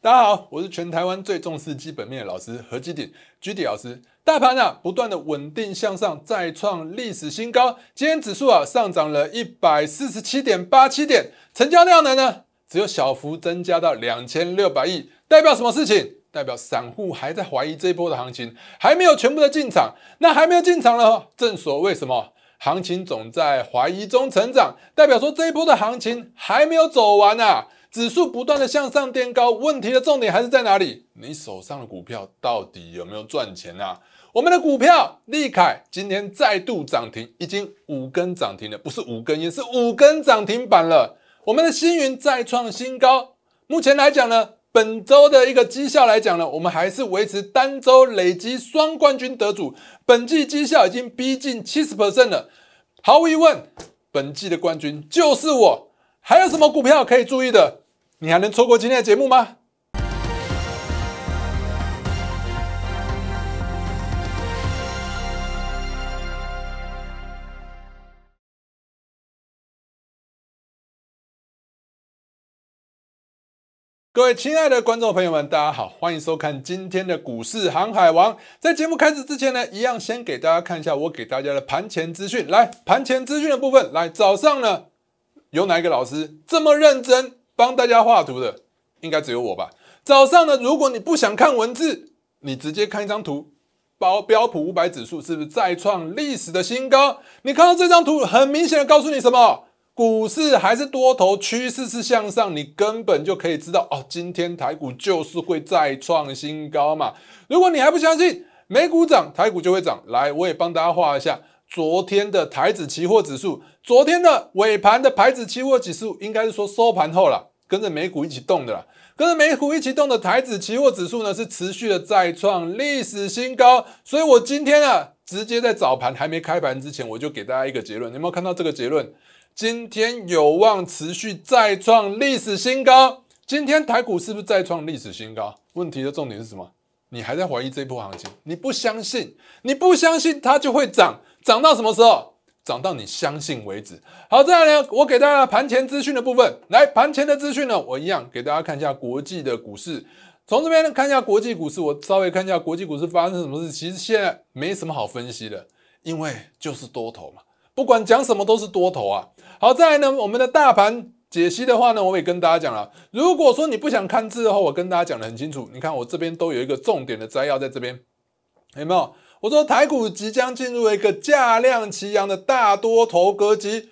大家好，我是全台湾最重视基本面的老师何基鼎居 d 老师。大盘啊，不断的稳定向上，再创历史新高。今天指数啊，上涨了一百四十七点，成交量呢呢，只有小幅增加到两千六百亿，代表什么事情？代表散户还在怀疑这一波的行情，还没有全部的进场。那还没有进场了，正所谓什么？行情总在怀疑中成长，代表说这一波的行情还没有走完呐。指数不断的向上垫高，问题的重点还是在哪里？你手上的股票到底有没有赚钱啊？我们的股票利凯今天再度涨停，已经五根涨停了，不是五根，也是五根涨停板了。我们的星云再创新高，目前来讲呢，本周的一个绩效来讲呢，我们还是维持单周累积双冠军得主，本季绩效已经逼近七十 percent 了，毫无疑问，本季的冠军就是我。还有什么股票可以注意的？你还能错过今天的节目吗？各位亲爱的观众朋友们，大家好，欢迎收看今天的股市航海王。在节目开始之前呢，一样先给大家看一下我给大家的盘前资讯。来，盘前资讯的部分，来早上呢。有哪一个老师这么认真帮大家画图的？应该只有我吧。早上呢，如果你不想看文字，你直接看一张图。包标普五百指数是不是再创历史的新高？你看到这张图，很明显的告诉你什么？股市还是多头趋势是向上，你根本就可以知道哦。今天台股就是会再创新高嘛。如果你还不相信，美股涨，台股就会涨。来，我也帮大家画一下。昨天的台子期货指数，昨天的尾盘的台子期货指数，应该是说收盘后了，跟着美股一起动的，跟着美股一起动的台子期货指数呢，是持续的再创历史新高。所以我今天啊，直接在早盘还没开盘之前，我就给大家一个结论，你有没有看到这个结论？今天有望持续再创历史新高。今天台股是不是再创历史新高？问题的重点是什么？你还在怀疑这一波行情？你不相信？你不相信它就会涨？涨到什么时候？涨到你相信为止。好，再来呢，我给大家盘前资讯的部分。来，盘前的资讯呢，我一样给大家看一下国际的股市。从这边看一下国际股市，我稍微看一下国际股市发生什么事。其实现在没什么好分析的，因为就是多头嘛，不管讲什么都是多头啊。好，再来呢，我们的大盘解析的话呢，我也跟大家讲了。如果说你不想看字的话，我跟大家讲的很清楚。你看我这边都有一个重点的摘要在这边，有没有？我说台股即将进入一个价量齐扬的大多头格局，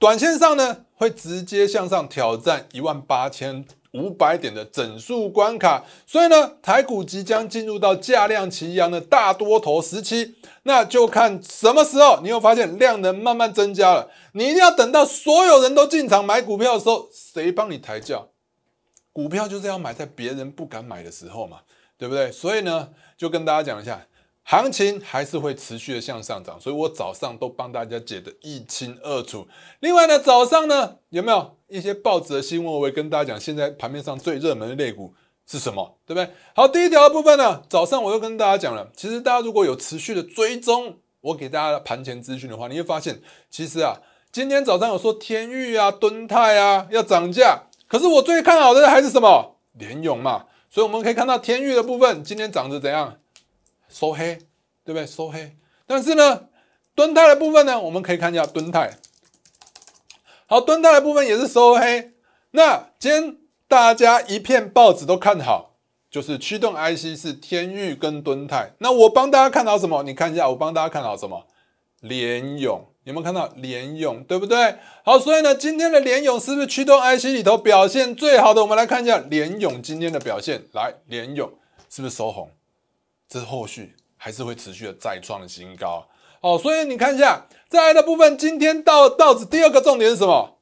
短线上呢会直接向上挑战一万八千五百点的整数关卡，所以呢台股即将进入到价量齐扬的大多头时期，那就看什么时候你又发现量能慢慢增加了，你一定要等到所有人都进场买股票的时候，谁帮你抬轿？股票就是要买在别人不敢买的时候嘛，对不对？所以呢就跟大家讲一下。行情还是会持续的向上涨，所以我早上都帮大家解得一清二楚。另外呢，早上呢有没有一些报纸的新闻？我会跟大家讲，现在盘面上最热门的类股是什么，对不对？好，第一条部分呢，早上我又跟大家讲了，其实大家如果有持续的追踪我给大家的盘前资讯的话，你会发现，其实啊，今天早上有说天域啊、敦泰啊要涨价，可是我最看好的还是什么？联勇嘛。所以我们可以看到天域的部分今天涨得怎样？收黑，对不对？收黑，但是呢，墩泰的部分呢，我们可以看一下墩泰。好，墩泰的部分也是收黑。那今天大家一片报纸都看好，就是驱动 IC 是天域跟敦泰。那我帮大家看到什么？你看一下，我帮大家看到什么？联勇有没有看到联勇对不对？好，所以呢，今天的联勇是不是驱动 IC 里头表现最好的？我们来看一下联勇今天的表现。来，联勇是不是收红？这后续还是会持续的再创新高，好，所以你看一下，再爱的部分，今天到到此第二个重点是什么？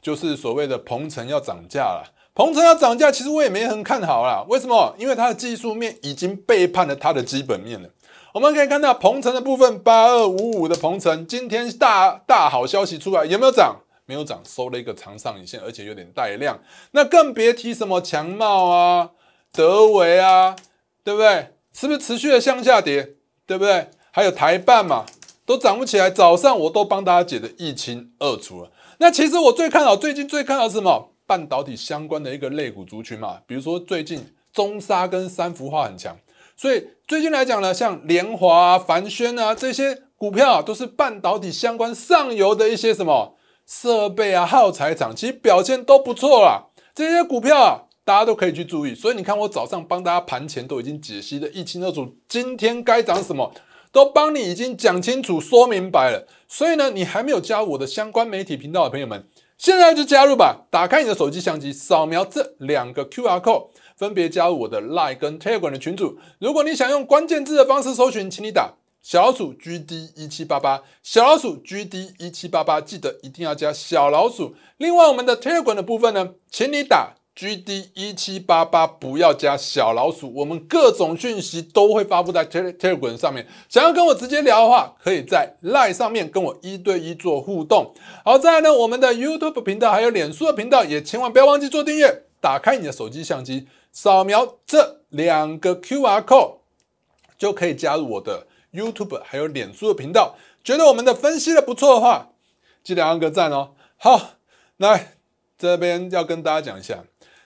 就是所谓的鹏城要涨价了。鹏城要涨价，其实我也没很看好啦。为什么？因为它的技术面已经背叛了它的基本面了。我们可以看到鹏城的部分，八二五五的鹏城，今天大大好消息出来，有没有涨？没有涨，收了一个长上影线，而且有点带量。那更别提什么强茂啊、德维啊，对不对？是不是持续的向下跌，对不对？还有台半嘛，都涨不起来。早上我都帮大家解得一清二楚了。那其实我最看好，最近最看好什么？半导体相关的一个类股族群嘛。比如说最近中沙跟三幅化很强，所以最近来讲呢，像联华、凡轩啊这些股票啊，都是半导体相关上游的一些什么设备啊、耗材厂，其实表现都不错啦。这些股票。大家都可以去注意，所以你看，我早上帮大家盘前都已经解析的一清二楚，今天该涨什么，都帮你已经讲清楚、说明白了。所以呢，你还没有加入我的相关媒体频道的朋友们，现在就加入吧！打开你的手机相机，扫描这两个 QR code，分别加入我的 l i k e 跟 Telegram 的群组。如果你想用关键字的方式搜寻，请你打小老鼠 GD 一七八八，小老鼠 GD 一七八八，记得一定要加小老鼠。另外，我们的 Telegram 的部分呢，请你打。G D 一七八八，不要加小老鼠。我们各种讯息都会发布在 Telegram 上面。想要跟我直接聊的话，可以在 Line 上面跟我一对一做互动。好，再来呢，我们的 YouTube 频道还有脸书的频道，也千万不要忘记做订阅。打开你的手机相机，扫描这两个 QR code，就可以加入我的 YouTube 还有脸书的频道。觉得我们的分析的不错的话，记得按个赞哦。好，来这边要跟大家讲一下。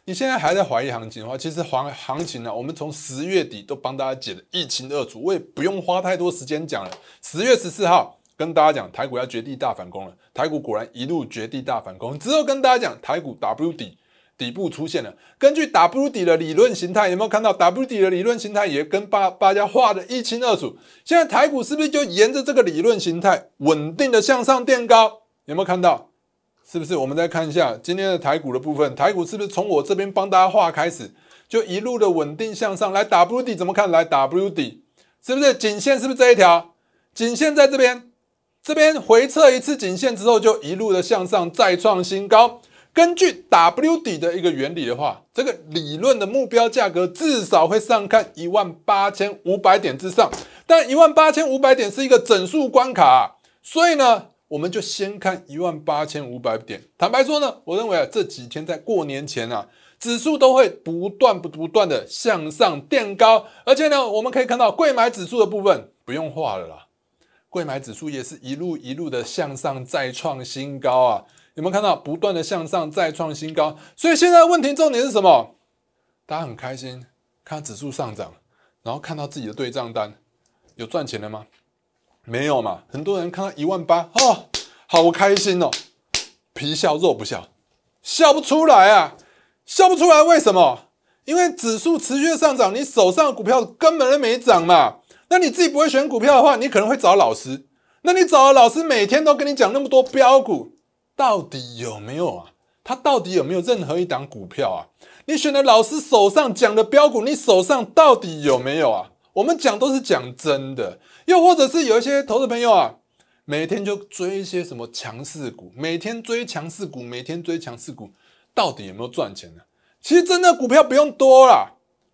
你现在还在怀疑行情的话，其实行行情呢，我们从十月底都帮大家解得一清二楚，我也不用花太多时间讲了。十月十四号跟大家讲台股要绝地大反攻了，台股果然一路绝地大反攻。之后跟大家讲台股 W 底底部出现了，根据 W 底的理论形态，有没有看到 W 底的理论形态也跟八大家画的一清二楚？现在台股是不是就沿着这个理论形态稳定的向上垫高？有没有看到？是不是？我们再看一下今天的台股的部分，台股是不是从我这边帮大家画开始，就一路的稳定向上来 W 底？怎么看？来 W 底，是不是？颈线是不是这一条？颈线在这边，这边回撤一次颈线之后，就一路的向上再创新高。根据 W 底的一个原理的话，这个理论的目标价格至少会上看一万八千五百点之上。但一万八千五百点是一个整数关卡，所以呢？我们就先看一万八千五百点。坦白说呢，我认为啊，这几天在过年前啊，指数都会不断不不断的向上垫高。而且呢，我们可以看到贵买指数的部分不用画了啦，贵买指数也是一路一路的向上再创新高啊。有没有看到不断的向上再创新高？所以现在问题重点是什么？大家很开心看指数上涨，然后看到自己的对账单，有赚钱了吗？没有嘛？很多人看到一万八哦，好开心哦，皮笑肉不笑，笑不出来啊，笑不出来，为什么？因为指数持续上涨，你手上的股票根本就没涨嘛。那你自己不会选股票的话，你可能会找老师。那你找老师，每天都跟你讲那么多标股，到底有没有啊？他到底有没有任何一档股票啊？你选的老师手上讲的标股，你手上到底有没有啊？我们讲都是讲真的。又或者是有一些投资朋友啊，每天就追一些什么强势股，每天追强势股，每天追强势股，到底有没有赚钱呢？其实真的股票不用多啦，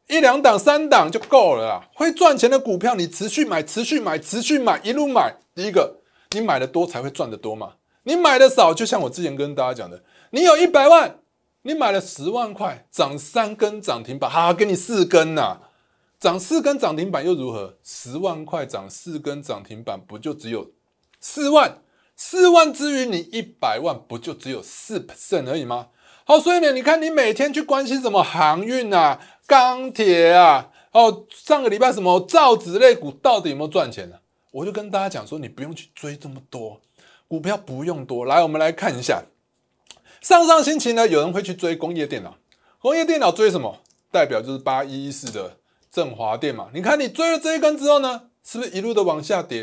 一两档、三档就够了啦。会赚钱的股票，你持续买、持续买、持续买，一路买。第一个，你买的多才会赚得多嘛。你买的少，就像我之前跟大家讲的，你有一百万，你买了十万块，涨三根涨停板，好，给你四根呐。涨四根涨停板又如何？十万块涨四根涨停板，不就只有四万？四万之于你一百万不就只有四而已吗？好，所以呢，你看你每天去关心什么航运啊、钢铁啊？哦，上个礼拜什么造纸类股到底有没有赚钱呢？我就跟大家讲说，你不用去追这么多股票，不用多来。我们来看一下，上上星期呢，有人会去追工业电脑，工业电脑追什么？代表就是八一四的。振华电嘛，你看你追了这一根之后呢，是不是一路的往下跌？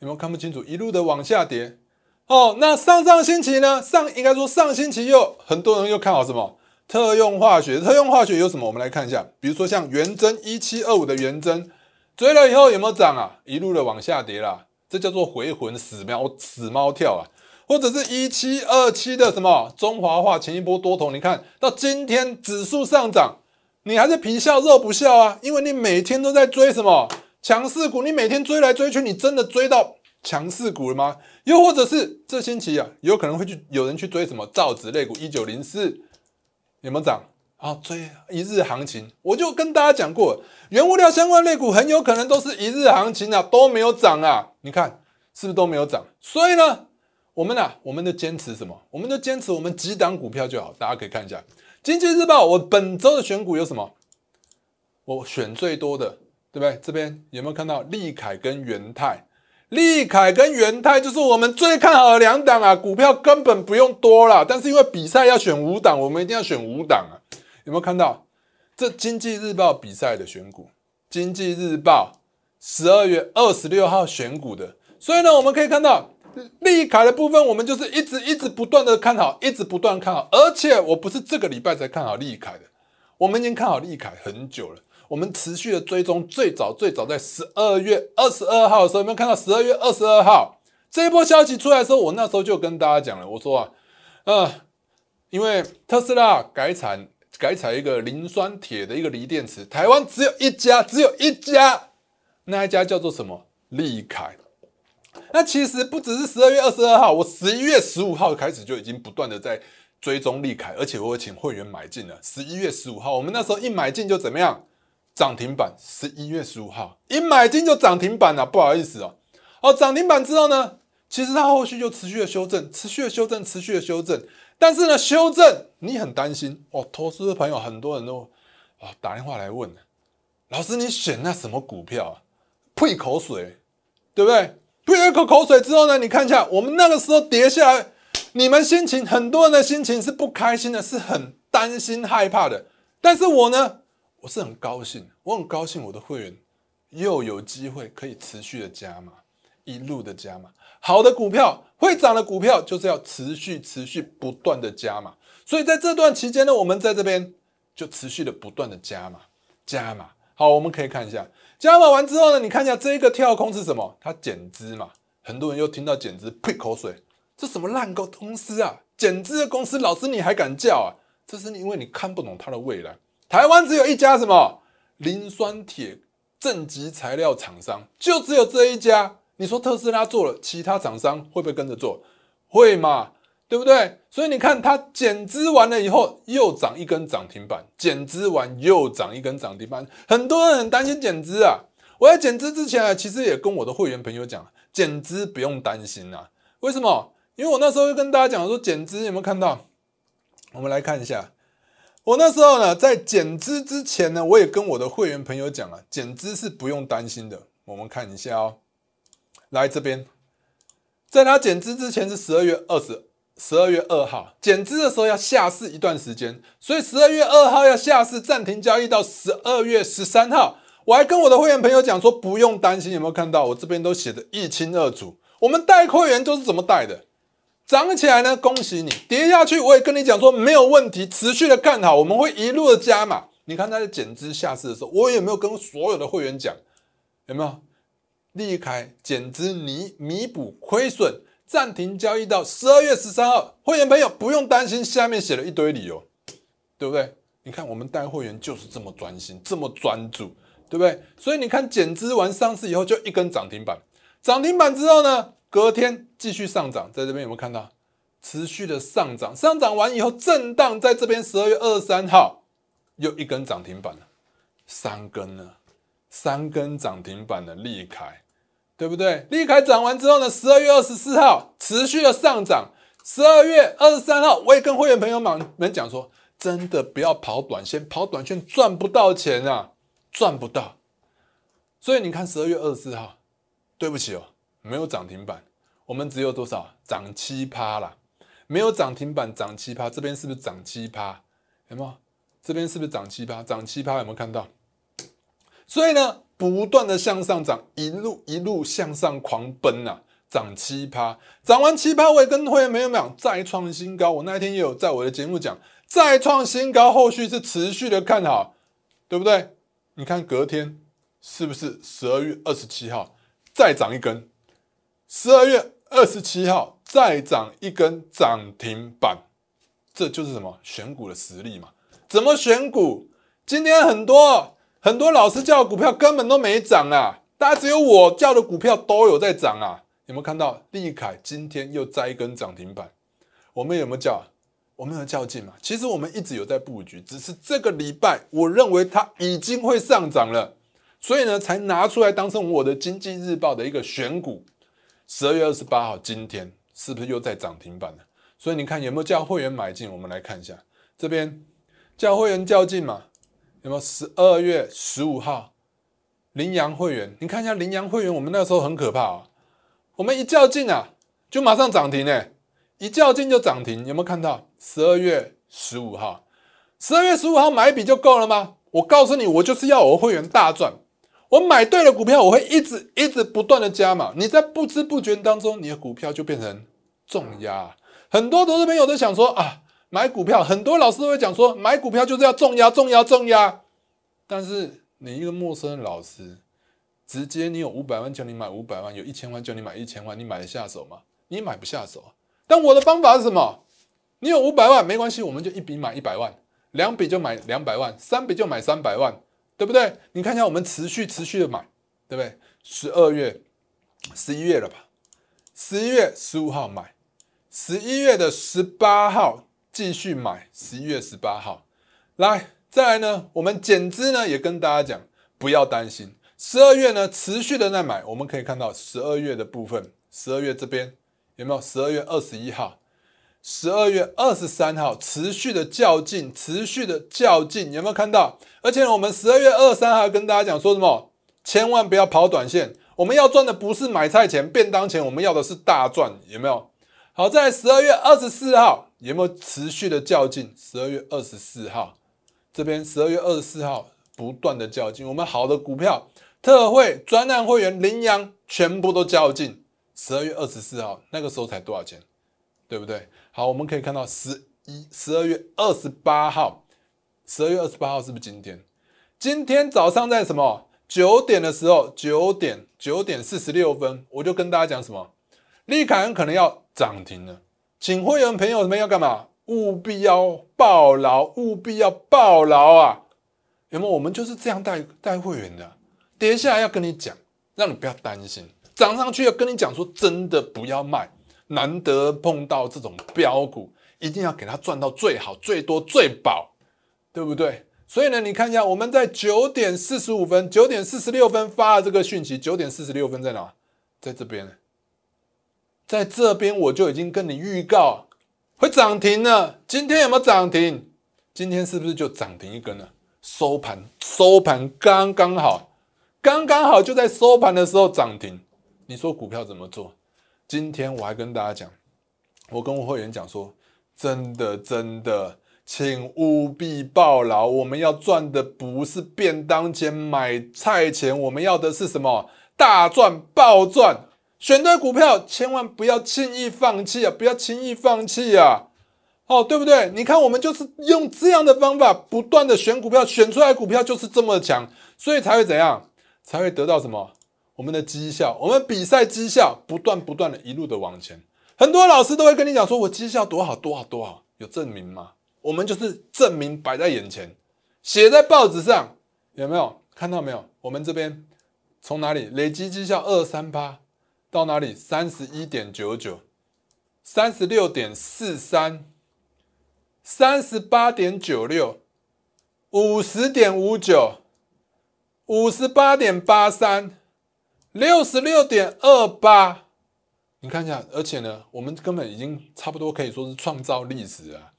有没有看不清楚？一路的往下跌哦。那上上星期呢，上应该说上星期又很多人又看好什么？特用化学，特用化学有什么？我们来看一下，比如说像元征一七二五的元征，追了以后有没有涨啊？一路的往下跌啦，这叫做回魂死猫死猫跳啊，或者是一七二七的什么中华化前一波多头，你看到今天指数上涨。你还是皮笑肉不笑啊，因为你每天都在追什么强势股，你每天追来追去，你真的追到强势股了吗？又或者是这星期啊，有可能会去有人去追什么造纸类股，一九零四有没有涨？啊、后追一日行情，我就跟大家讲过，原物料相关类股很有可能都是一日行情啊，都没有涨啊，你看是不是都没有涨？所以呢，我们呢，我们就坚持什么？我们就坚持我们几档股票就好，大家可以看一下。经济日报，我本周的选股有什么？我选最多的，对不对？这边有没有看到利凯跟元泰？利凯跟元泰就是我们最看好的两档啊，股票根本不用多了。但是因为比赛要选五档，我们一定要选五档啊！有没有看到这经济日报比赛的选股？经济日报十二月二十六号选股的，所以呢，我们可以看到。利凯的部分，我们就是一直一直不断的看好，一直不断看好，而且我不是这个礼拜才看好利凯的，我们已经看好利凯很久了，我们持续的追踪，最早最早在十二月二十二号的时候，有没有看到十二月二十二号这一波消息出来的时候，我那时候就跟大家讲了，我说啊，呃，因为特斯拉改产改产一个磷酸铁的一个锂电池，台湾只有一家，只有一家，那一家叫做什么利凯。那其实不只是十二月二十二号，我十一月十五号开始就已经不断的在追踪利凯，而且我也请会员买进了。十一月十五号，我们那时候一买进就怎么样？涨停板。十一月十五号一买进就涨停板了，不好意思哦。哦，涨停板之后呢，其实它后续就持续的修正，持续的修正，持续的修正。但是呢，修正你很担心哦，投资的朋友很多人都啊打电话来问，老师你选那什么股票啊？呸口水，对不对？吐一口口水之后呢？你看一下，我们那个时候跌下来，你们心情，很多人的心情是不开心的，是很担心、害怕的。但是我呢，我是很高兴，我很高兴我的会员又有机会可以持续的加码，一路的加码。好的股票会涨的股票就是要持续、持续不断的加码。所以在这段期间呢，我们在这边就持续的不断的加码、加码。好，我们可以看一下。加码完之后呢？你看一下这个跳空是什么？它减资嘛？很多人又听到减资，呸！口水，这什么烂狗公司啊？减资的公司，老师你还敢叫啊？这是因为你看不懂它的未来。台湾只有一家什么磷酸铁正极材料厂商，就只有这一家。你说特斯拉做了，其他厂商会不会跟着做？会吗？对不对？所以你看，它减资完了以后又涨一根涨停板，减资完又涨一根涨停板。很多人很担心减资啊！我在减资之前啊，其实也跟我的会员朋友讲，减资不用担心啊。为什么？因为我那时候就跟大家讲说，减资有没有看到？我们来看一下。我那时候呢，在减资之前呢，我也跟我的会员朋友讲啊，减资是不用担心的。我们看一下哦，来这边，在他减资之前是十二月二十。十二月二号减资的时候要下市一段时间，所以十二月二号要下市暂停交易到十二月十三号。我还跟我的会员朋友讲说，不用担心，有没有看到我这边都写的一清二楚？我们带会员就是怎么带的？涨起来呢，恭喜你；跌下去，我也跟你讲说没有问题，持续的看好，我们会一路的加码。你看他在减资下市的时候，我也没有跟所有的会员讲？有没有？利开减资弥弥补亏损。暂停交易到十二月十三号，会员朋友不用担心，下面写了一堆理由，对不对？你看我们带会员就是这么专心，这么专注，对不对？所以你看减资完上市以后就一根涨停板，涨停板之后呢，隔天继续上涨，在这边有没有看到持续的上涨？上涨完以后震荡，在这边十二月二十三号又一根涨停板了，三根了，三根涨停板的利凯。对不对？利凯涨完之后呢？十二月二十四号持续的上涨。十二月二十三号，我也跟会员朋友们讲说，真的不要跑短线，跑短线赚不到钱啊，赚不到。所以你看，十二月二十四号，对不起哦，没有涨停板，我们只有多少涨七趴啦，没有涨停板涨七趴，这边是不是涨七趴？有没有？这边是不是涨七趴？涨七趴有没有看到？所以呢？不断的向上涨，一路一路向上狂奔呐，涨七趴，涨完七趴也跟会没有没有再创新高。我那一天也有在我的节目讲再创新高，后续是持续的看好，对不对？你看隔天是不是十二月二十七号再涨一根？十二月二十七号再涨一根涨停板，这就是什么选股的实力嘛？怎么选股？今天很多。很多老师叫的股票根本都没涨啊，大家只有我叫的股票都有在涨啊。有没有看到利凯今天又摘一根涨停板？我们有没有叫？我们有较劲嘛？其实我们一直有在布局，只是这个礼拜我认为它已经会上涨了，所以呢才拿出来当成我的经济日报的一个选股。十二月二十八号今天是不是又在涨停板了？所以你看有没有叫会员买进？我们来看一下这边叫会员较劲嘛？有没有十二月十五号，羚羊会员？你看一下羚羊会员，我们那时候很可怕啊！我们一较劲啊，就马上涨停哎，一较劲就涨停。有没有看到十二月十五号？十二月十五号买一笔就够了吗？我告诉你，我就是要我会员大赚。我买对了股票，我会一直一直不断的加码。你在不知不觉当中，你的股票就变成重压。很多投资朋友都想说啊。买股票，很多老师都会讲说，买股票就是要重压、重压、重压。但是你一个陌生的老师，直接你有五百万叫你买五百万，有一千万叫你买一千万，你买得下手吗？你买不下手。但我的方法是什么？你有五百万没关系，我们就一笔买一百万，两笔就买两百万，三笔就买三百万，对不对？你看一下，我们持续持续的买，对不对？十二月、十一月了吧？十一月十五号买，十一月的十八号。继续买，十一月十八号来，再来呢？我们减资呢也跟大家讲，不要担心。十二月呢持续的在买，我们可以看到十二月的部分，十二月这边有没有？十二月二十一号、十二月二十三号持续的较劲，持续的较劲，有没有看到？而且我们十二月二三号跟大家讲说什么？千万不要跑短线，我们要赚的不是买菜钱、便当钱，我们要的是大赚，有没有？好，在十二月二十四号。有没有持续的较劲？十二月二十四号，这边十二月二十四号不断的较劲。我们好的股票特惠、专案会员、羚羊全部都较劲。十二月二十四号那个时候才多少钱？对不对？好，我们可以看到十一十二月二十八号，十二月二十八号是不是今天？今天早上在什么九点的时候？九点九点四十六分，我就跟大家讲什么？利凯恩可能要涨停了。请会员朋友什要干嘛？务必要报劳，务必要报劳啊！那有？我们就是这样带带会员的。跌下来要跟你讲，让你不要担心；涨上去要跟你讲，说真的不要卖。难得碰到这种标股，一定要给它赚到最好、最多、最饱，对不对？所以呢，你看一下，我们在九点四十五分、九点四十六分发了这个讯息。九点四十六分在哪？在这边。在这边我就已经跟你预告会涨停了。今天有没有涨停？今天是不是就涨停一根呢？收盘收盘刚刚好，刚刚好就在收盘的时候涨停。你说股票怎么做？今天我还跟大家讲，我跟会员讲说，真的真的，请务必暴牢。我们要赚的不是便当钱、买菜钱，我们要的是什么？大赚暴赚。选对股票，千万不要轻易放弃啊！不要轻易放弃啊！哦，对不对？你看，我们就是用这样的方法，不断的选股票，选出来股票就是这么强，所以才会怎样？才会得到什么？我们的绩效，我们比赛绩效，不断不断的一路的往前。很多老师都会跟你讲说，我绩效多好，多好，多好，有证明吗？我们就是证明摆在眼前，写在报纸上，有没有看到没有？我们这边从哪里累积绩效二三八？到哪里？三十一点九九，三十六点四三，三十八点九六，五十点五九，五十八点八三，六十六点二八。你看一下，而且呢，我们根本已经差不多可以说是创造历史了。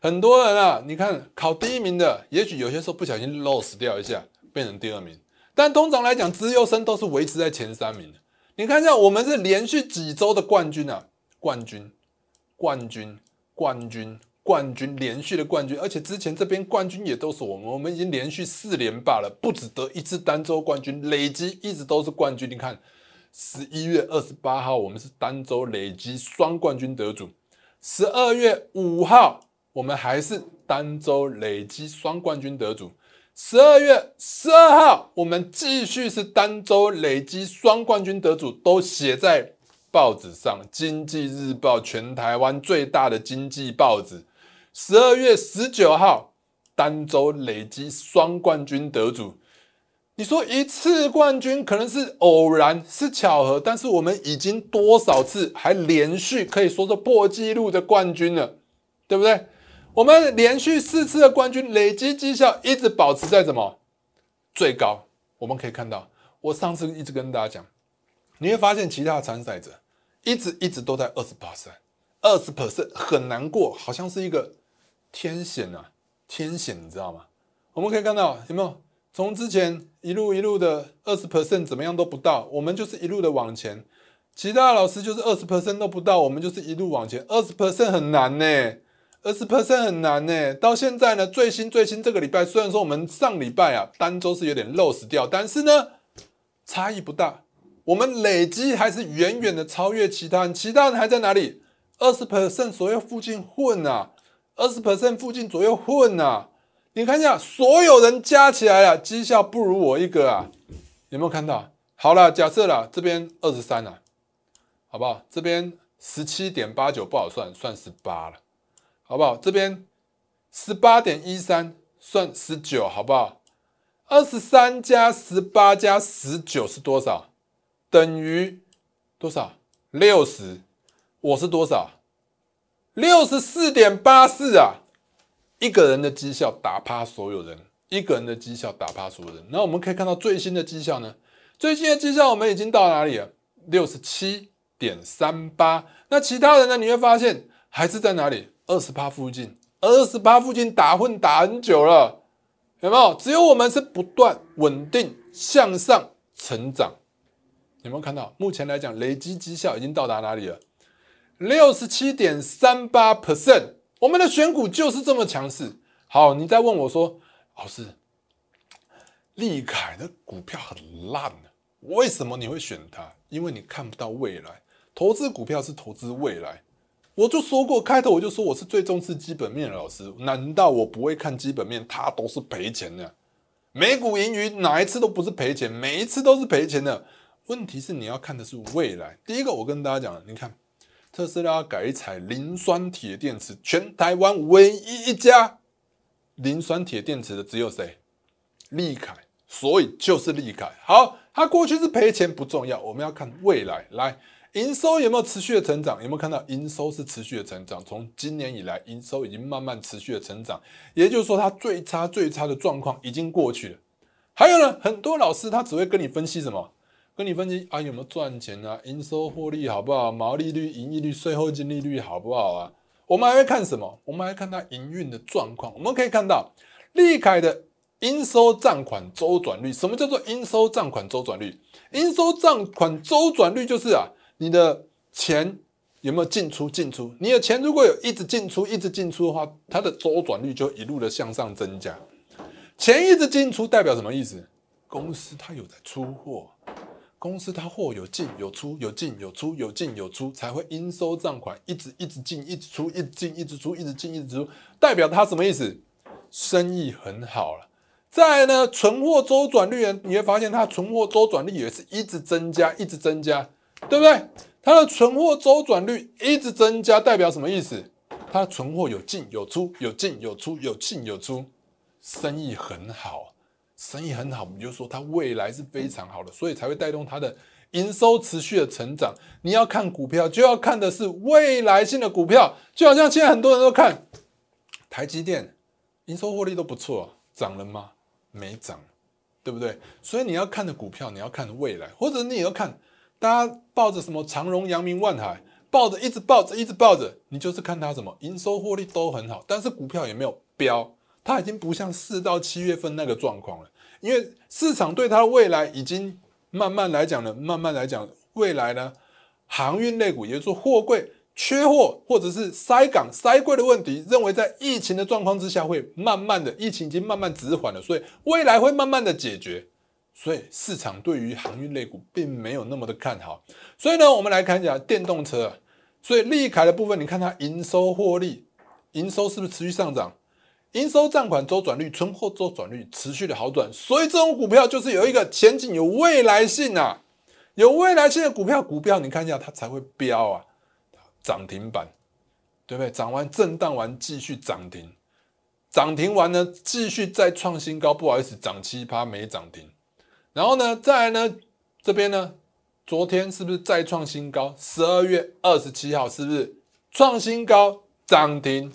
很多人啊，你看考第一名的，也许有些时候不小心 lose 掉一下，变成第二名。但通常来讲，资优生都是维持在前三名。的。你看一下，我们是连续几周的冠军啊！冠军，冠军，冠军，冠军，连续的冠军。而且之前这边冠军也都是我们，我们已经连续四年霸了，不止得一次单周冠军，累积一直都是冠军。你看，十一月二十八号我们是单周累积双冠军得主，十二月五号我们还是单周累积双冠军得主。十二月十二号，我们继续是单周累积双冠军得主，都写在报纸上，《经济日报》全台湾最大的经济报纸。十二月十九号，单周累积双冠军得主。你说一次冠军可能是偶然、是巧合，但是我们已经多少次还连续可以说是破纪录的冠军了，对不对？我们连续四次的冠军累积绩效一直保持在什么最高？我们可以看到，我上次一直跟大家讲，你会发现其他参赛者一直一直都在二十 percent，二十 percent 很难过，好像是一个天险呐，天险，你知道吗？我们可以看到有没有从之前一路一路的二十 percent 怎么样都不到，我们就是一路的往前，其他老师就是二十 percent 都不到，我们就是一路往前，二十 percent 很难呢。二十 percent 很难呢，到现在呢，最新最新这个礼拜，虽然说我们上礼拜啊单周是有点 lose 掉，但是呢，差异不大，我们累积还是远远的超越其他，其他人还在哪里？二十 percent 左右附近混啊，二十 percent 附近左右混啊，你看一下，所有人加起来了，绩效不如我一个啊，有没有看到？好了，假设了这边二十三呢，好不好？这边十七点八九不好算，算十八了。好不好？这边十八点一三算十九，好不好？二十三加十八加十九是多少？等于多少？六十。我是多少？六十四点八四啊！一个人的绩效打趴所有人，一个人的绩效打趴所有人。那我们可以看到最新的绩效呢？最新的绩效我们已经到哪里了？六十七点三八。那其他人呢？你会发现还是在哪里？二十八附近，二十八附近打混打很久了，有没有？只有我们是不断稳定向上成长，有没有看到？目前来讲，累积绩效已经到达哪里了？六十七点三八 percent。我们的选股就是这么强势。好，你再问我说，老师，利凯的股票很烂，为什么你会选它？因为你看不到未来，投资股票是投资未来。我就说过，开头我就说我是最重视基本面的老师。难道我不会看基本面？他都是赔钱的。美股盈余哪一次都不是赔钱，每一次都是赔钱的。问题是你要看的是未来。第一个，我跟大家讲，你看特斯拉改采磷酸铁电池，全台湾唯一一家磷酸铁电池的只有谁？利凯。所以就是利凯。好，他过去是赔钱不重要，我们要看未来。来。营收有没有持续的成长？有没有看到营收是持续的成长？从今年以来，营收已经慢慢持续的成长。也就是说，它最差最差的状况已经过去了。还有呢，很多老师他只会跟你分析什么？跟你分析啊有没有赚钱啊？营收获利好不好？毛利率、营业率、税后净利率好不好啊？我们还会看什么？我们还看它营运的状况。我们可以看到利凯的应收账款周转率。什么叫做应收账款周转率？应收账款周转率就是啊。你的钱有没有进出？进出？你的钱如果有一直进出、一直进出的话，它的周转率就一路的向上增加。钱一直进出代表什么意思？公司它有在出货，公司它货有进有出，有进有出，有进有出，才会应收账款一直一直进、一直出、一直进、一直出、一直进、一直出，代表它什么意思？生意很好了。再呢，存货周转率，你会发现它存货周转率也是一直增加、一直增加。对不对？它的存货周转率一直增加，代表什么意思？它存货有进有出，有进有出，有进有出，生意很好，生意很好，我们就说它未来是非常好的，所以才会带动它的营收持续的成长。你要看股票，就要看的是未来性的股票，就好像现在很多人都看台积电，营收获利都不错，涨了吗？没涨，对不对？所以你要看的股票，你要看未来，或者你也要看。大家抱着什么长荣、扬名、万海，抱着一直抱着，一直抱着，你就是看它什么营收获利都很好，但是股票也没有飙，它已经不像四到七月份那个状况了。因为市场对它未来已经慢慢来讲呢，慢慢来讲未来呢，航运类股，也就是货柜缺货或者是塞港塞柜的问题，认为在疫情的状况之下会慢慢的，疫情已经慢慢止缓了，所以未来会慢慢的解决。所以市场对于航运类股并没有那么的看好，所以呢，我们来看一下电动车。所以利凯的部分，你看它营收获利，营收是不是持续上涨？营收账款周转率、存货周转率持续的好转，所以这种股票就是有一个前景有未来性啊，有未来性的股票，股票你看一下它才会飙啊，涨停板，对不对？涨完震荡完继续涨停，涨停完呢继续再创新高。不好意思，涨七八没涨停。然后呢，再来呢，这边呢，昨天是不是再创新高？十二月二十七号是不是创新高涨停？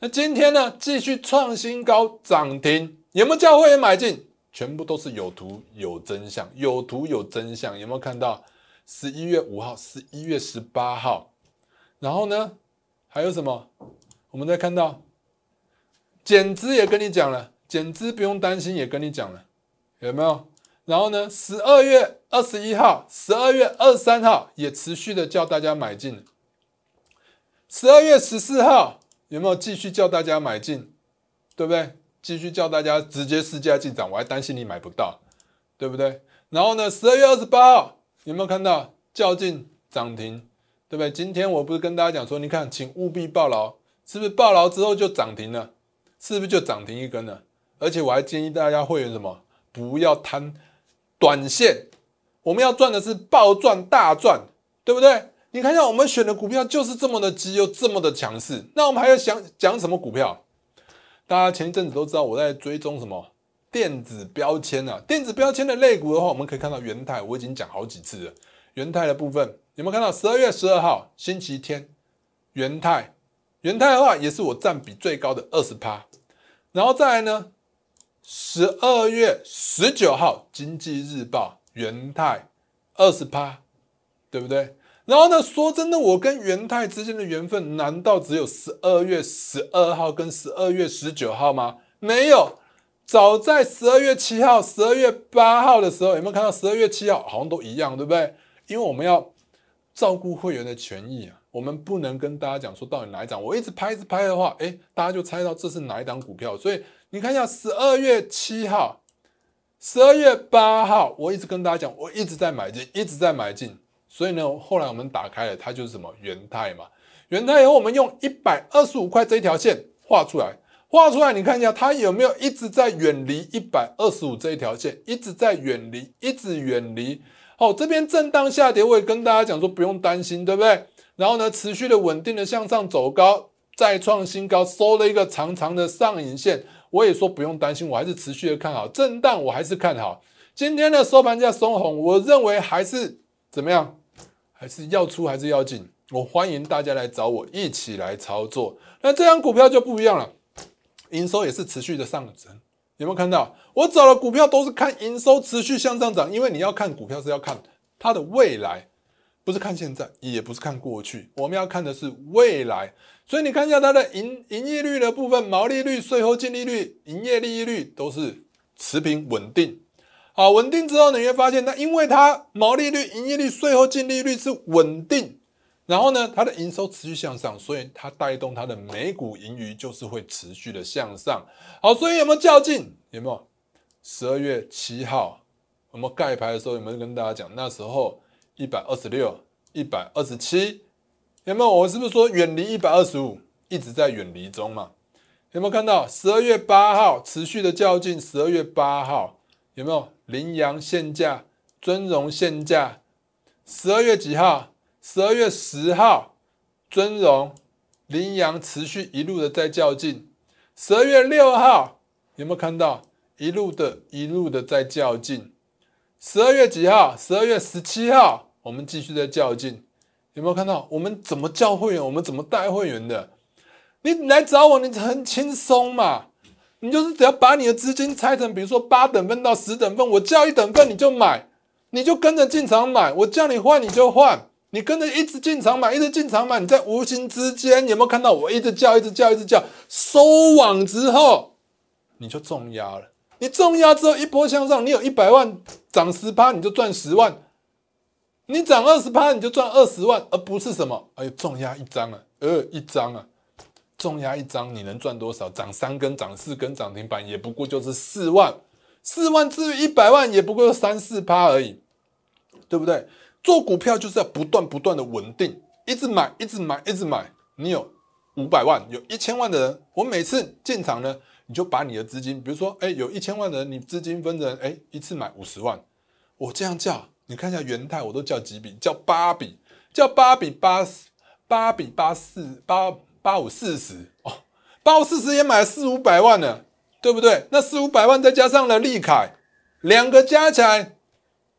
那今天呢，继续创新高涨停，有没有教会员买进？全部都是有图有真相，有图有真相，有没有看到？十一月五号，十一月十八号，然后呢，还有什么？我们再看到减资也跟你讲了，减资不用担心，也跟你讲了，有没有？然后呢，十二月二十一号、十二月二十三号也持续的叫大家买进。十二月十四号有没有继续叫大家买进？对不对？继续叫大家直接施加进涨，我还担心你买不到，对不对？然后呢，十二月二十八号有没有看到叫进涨停？对不对？今天我不是跟大家讲说，你看，请务必报牢，是不是报牢之后就涨停了？是不是就涨停一根呢？而且我还建议大家会员什么，不要贪。短线我们要赚的是暴赚大赚，对不对？你看一下我们选的股票就是这么的急又这么的强势。那我们还要想讲什么股票？大家前一阵子都知道我在追踪什么电子标签啊，电子标签的类股的话，我们可以看到元泰，我已经讲好几次了。元泰的部分有没有看到？十二月十二号星期天，元泰，元泰的话也是我占比最高的二十趴。然后再来呢？十二月十九号，《经济日报》元泰二十八，对不对？然后呢？说真的，我跟元泰之间的缘分，难道只有十二月十二号跟十二月十九号吗？没有，早在十二月七号、十二月八号的时候，有没有看到？十二月七号好像都一样，对不对？因为我们要照顾会员的权益啊，我们不能跟大家讲说到底哪一档，我一直拍一直拍的话，诶，大家就猜到这是哪一档股票，所以。你看一下十二月七号、十二月八号，我一直跟大家讲，我一直在买进，一直在买进。所以呢，后来我们打开了它就是什么元泰嘛。元泰以后，我们用一百二十五块这一条线画出来，画出来你看一下，它有没有一直在远离一百二十五这一条线，一直在远离，一直远离。好，这边震荡下跌，我也跟大家讲说不用担心，对不对？然后呢，持续的稳定的向上走高，再创新高，收了一个长长的上影线。我也说不用担心，我还是持续的看好震荡，我还是看好今天的收盘价松红，我认为还是怎么样，还是要出还是要进？我欢迎大家来找我一起来操作。那这张股票就不一样了，营收也是持续的上升，有没有看到？我找的股票都是看营收持续向上涨，因为你要看股票是要看它的未来，不是看现在，也不是看过去，我们要看的是未来。所以你看一下它的营营业率的部分、毛利率、税后净利率、营业利率都是持平稳定。好，稳定之后呢，你会发现，那因为它毛利率、营业率、税后净利率是稳定，然后呢，它的营收持续向上，所以它带动它的每股盈余就是会持续的向上。好，所以有没有较劲？有没有？十二月七号我们盖牌的时候有没有跟大家讲？那时候一百二十六、一百二十七。有没有我是不是说远离一百二十五，一直在远离中嘛？有没有看到十二月八号持续的较劲？十二月八号有没有羚羊限价、尊荣限价？十二月几号？十二月十号，尊荣、羚羊持续一路的在较劲。十二月六号有没有看到一路的、一路的在较劲？十二月几号？十二月十七号，我们继续在较劲。有没有看到我们怎么叫会员？我们怎么带会员的？你来找我，你很轻松嘛？你就是只要把你的资金拆成，比如说八等份到十等份，我叫一等份你就买，你就跟着进场买，我叫你换你就换，你跟着一直进场买，一直进场买，你在无形之间，有没有看到我一直叫，一直叫，一直叫，收网之后你就中压了。你中压之后一波向上，你有一百万涨十八，你就赚十万。你涨二十趴，你就赚二十万，而不是什么哎重压一张啊，呃一张啊，重压一张，你能赚多少？涨三根，涨四根，涨停板也不过就是四万，四万至于一百万也不过三四趴而已，对不对？做股票就是要不断不断的稳定，一直买，一直买，一直买。你有五百万，有一千万的人，我每次进场呢，你就把你的资金，比如说哎有一千万的人，你资金分成哎一次买五十万，我这样叫。你看一下元泰，我都叫几笔？叫八笔，叫八笔八四，八笔八四八八五四十哦，八五四十也买四五百万呢，对不对？那四五百万再加上了利凯，两个加起来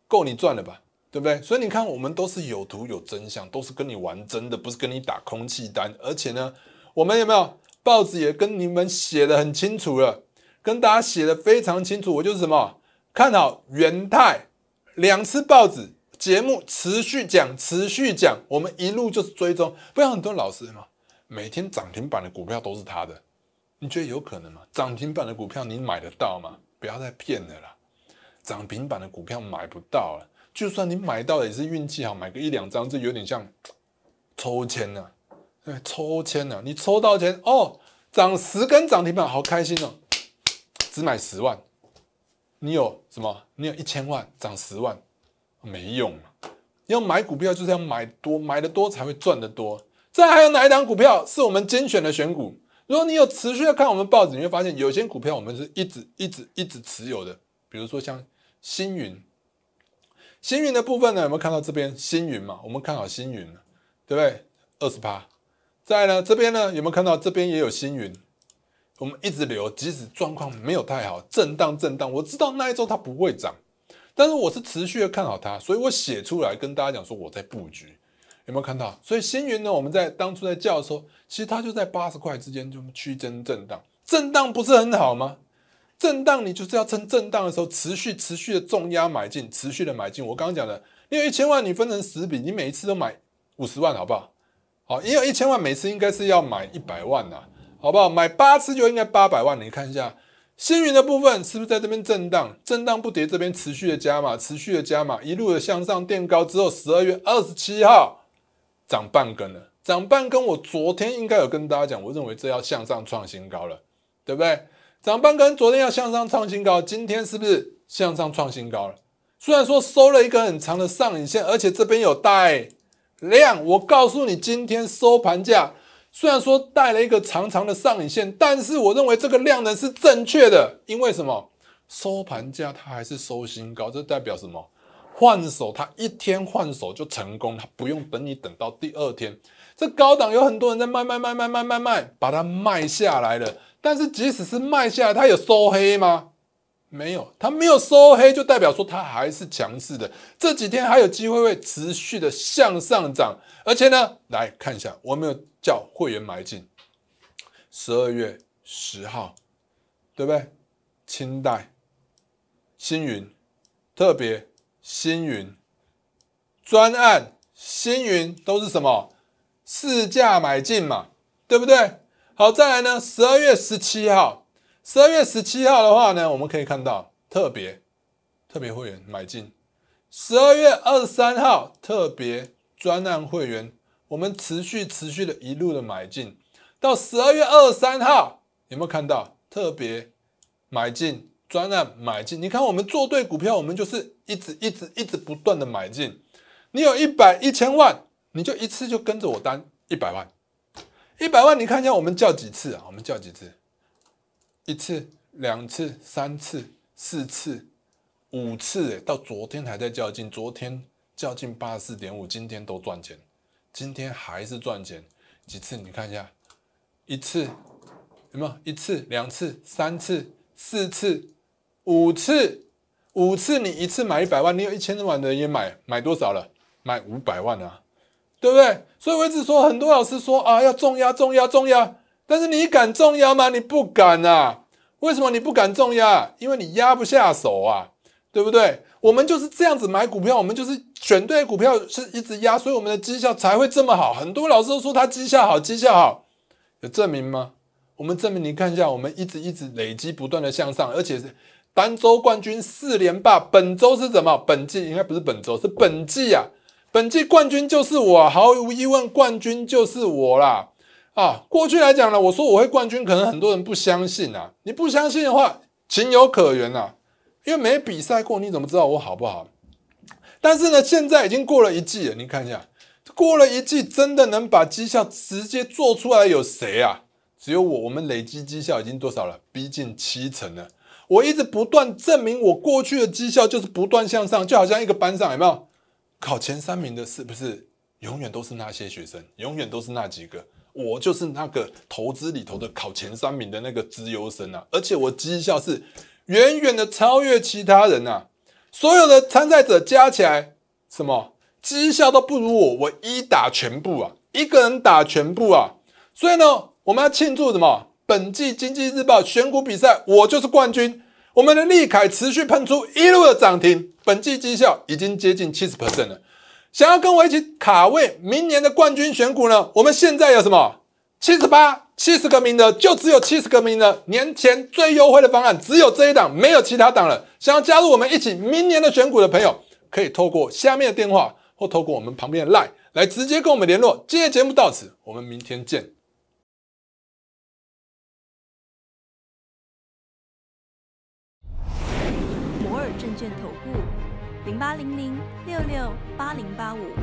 够你赚了吧？对不对？所以你看，我们都是有图有真相，都是跟你玩真的，不是跟你打空气单。而且呢，我们有没有报纸也跟你们写的很清楚了，跟大家写的非常清楚。我就是什么看好元泰。两次报纸节目持续讲，持续讲，我们一路就是追踪。不要很多老师嘛，每天涨停板的股票都是他的，你觉得有可能吗？涨停板的股票你买得到吗？不要再骗了啦，涨停板的股票买不到了，就算你买到了也是运气好，买个一两张这有点像抽签了，对，抽签了，你抽到钱哦，涨十根涨停板，好开心哦，只买十万。你有什么？你有一千万涨十万，没用。你要买股票就是要买多，买的多才会赚得多。这还有哪一档股票是我们精选的选股？如果你有持续的看我们报纸，你会发现有些股票我们是一直、一直、一直持有的。比如说像星云，星云的部分呢有没有看到这边？星云嘛，我们看好星云，对不对？二十趴。再呢这边呢有没有看到？这边也有星云。我们一直留，即使状况没有太好，震荡震荡。我知道那一周它不会涨，但是我是持续的看好它，所以我写出来跟大家讲说我在布局。有没有看到？所以星云呢，我们在当初在叫的时候，其实它就在八十块之间就区间震荡，震荡不是很好吗？震荡你就是要趁震荡的时候持续持续的重压买进，持续的买进。我刚刚讲的，你有一千万，你分成十笔，你每一次都买五十万，好不好？好，因有一千万每次应该是要买一百万呐。好不好？买八次就应该八百万。你看一下，星云的部分是不是在这边震荡？震荡不跌，这边持续的加码，持续的加码，一路的向上垫高之后，十二月二十七号涨半根了。涨半根，我昨天应该有跟大家讲，我认为这要向上创新高了，对不对？涨半根，昨天要向上创新高，今天是不是向上创新高了？虽然说收了一根很长的上影线，而且这边有带量。我告诉你，今天收盘价。虽然说带了一个长长的上影线，但是我认为这个量能是正确的，因为什么？收盘价它还是收新高，这代表什么？换手它一天换手就成功，它不用等你等到第二天。这高档有很多人在卖卖卖卖卖卖卖，把它卖下来了。但是即使是卖下来，它有收黑吗？没有，它没有收黑，就代表说它还是强势的。这几天还有机会会持续的向上涨，而且呢，来看一下，我们有。叫会员买进，十二月十号，对不对？清代、星云特别星云专案星云都是什么市价买进嘛，对不对？好，再来呢，十二月十七号，十二月十七号的话呢，我们可以看到特别特别会员买进，十二月二十三号特别专案会员。我们持续持续的一路的买进，到十二月二十三号，有没有看到特别买进专案买进？你看我们做对股票，我们就是一直一直一直不断的买进。你有一百一千万，你就一次就跟着我单一百万，一百万，你看一下我们叫几次啊？我们叫几次？一次、两次、三次、四次、五次，到昨天还在较劲，昨天较劲八四点五，今天都赚钱。今天还是赚钱几次？你看一下，一次有没有一次、两次、三次、四次、五次？五次你一次买一百万，你有一千多万的也买，买多少了？买五百万啊，对不对？所以我一直说，很多老师说啊，要重压、重压、重压，但是你敢重压吗？你不敢啊？为什么你不敢重压？因为你压不下手啊，对不对？我们就是这样子买股票，我们就是选对股票是一直压，所以我们的绩效才会这么好。很多老师都说他绩效好，绩效好有证明吗？我们证明你看一下，我们一直一直累积，不断的向上，而且是单周冠军四连霸。本周是什么？本季应该不是本周，是本季啊！本季冠军就是我，毫无疑问，冠军就是我啦！啊，过去来讲呢，我说我会冠军，可能很多人不相信啊。你不相信的话，情有可原呐。因为没比赛过，你怎么知道我好不好？但是呢，现在已经过了一季了，你看一下，过了一季真的能把绩效直接做出来有谁啊？只有我。我们累积绩效已经多少了？逼近七成了。我一直不断证明我过去的绩效就是不断向上，就好像一个班上有没有考前三名的，是不是永远都是那些学生，永远都是那几个？我就是那个投资里头的考前三名的那个资优生啊！而且我绩效是。远远的超越其他人呐！所有的参赛者加起来，什么绩效都不如我，我一打全部啊，一个人打全部啊！所以呢，我们要庆祝什么？本季经济日报选股比赛，我就是冠军！我们的力凯持续喷出一路的涨停，本季绩效已经接近七十 percent 了。想要跟我一起卡位明年的冠军选股呢？我们现在有什么？七十八。七十个名额就只有七十个名额，年前最优惠的方案只有这一档，没有其他档了。想要加入我们一起明年的选股的朋友，可以透过下面的电话或透过我们旁边的 line 来直接跟我们联络。今天节目到此，我们明天见。摩尔证券投顾零八零零六六八零八五。